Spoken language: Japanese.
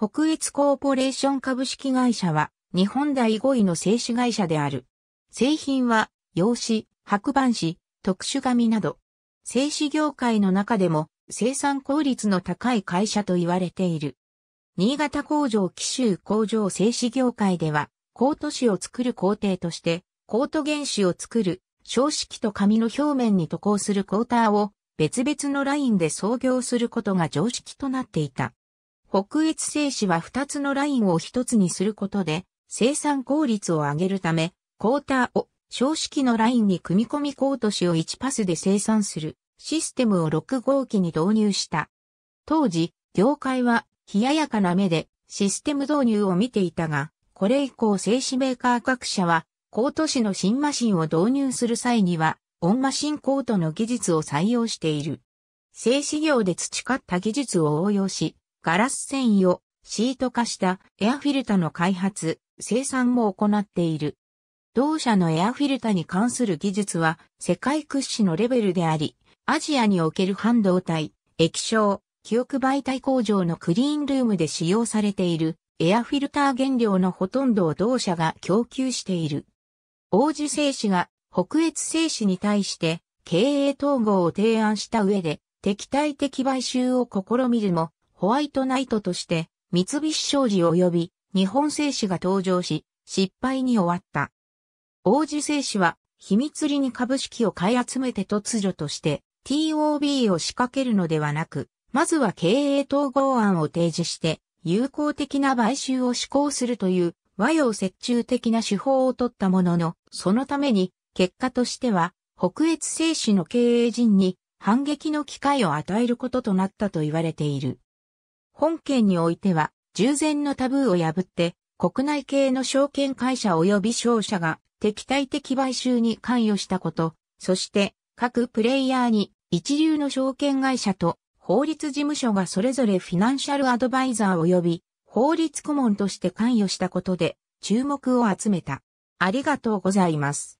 北越コーポレーション株式会社は、日本第5位の製紙会社である。製品は、用紙、白板紙、特殊紙など、製紙業界の中でも生産効率の高い会社と言われている。新潟工場紀州工場製紙業界では、コート紙を作る工程として、コート原紙を作る、小式と紙の表面に渡工するコーターを別々のラインで創業することが常識となっていた。北越製紙は2つのラインを1つにすることで、生産効率を上げるため、コーターを小式のラインに組み込みコート紙を1パスで生産するシステムを6号機に導入した。当時、業界は冷ややかな目でシステム導入を見ていたが、これ以降製紙メーカー各社は、コート紙の新マシンを導入する際には、オンマシンコートの技術を採用している。製紙業で培った技術を応用し、ガラス繊維をシート化したエアフィルタの開発、生産も行っている。同社のエアフィルタに関する技術は世界屈指のレベルであり、アジアにおける半導体、液晶、記憶媒体工場のクリーンルームで使用されているエアフィルター原料のほとんどを同社が供給している。王子製紙が北越製紙に対して経営統合を提案した上で敵対的買収を試みるもホワイトナイトとして、三菱商事及び日本製紙が登場し、失敗に終わった。王子製紙は、秘密裏に株式を買い集めて突如として TOB を仕掛けるのではなく、まずは経営統合案を提示して、友好的な買収を施行するという和洋折衷的な手法を取ったものの、そのために結果としては北越製紙の経営陣に反撃の機会を与えることとなったと言われている。本件においては、従前のタブーを破って、国内系の証券会社及び商社が敵対的買収に関与したこと、そして各プレイヤーに一流の証券会社と法律事務所がそれぞれフィナンシャルアドバイザー及び法律顧問として関与したことで注目を集めた。ありがとうございます。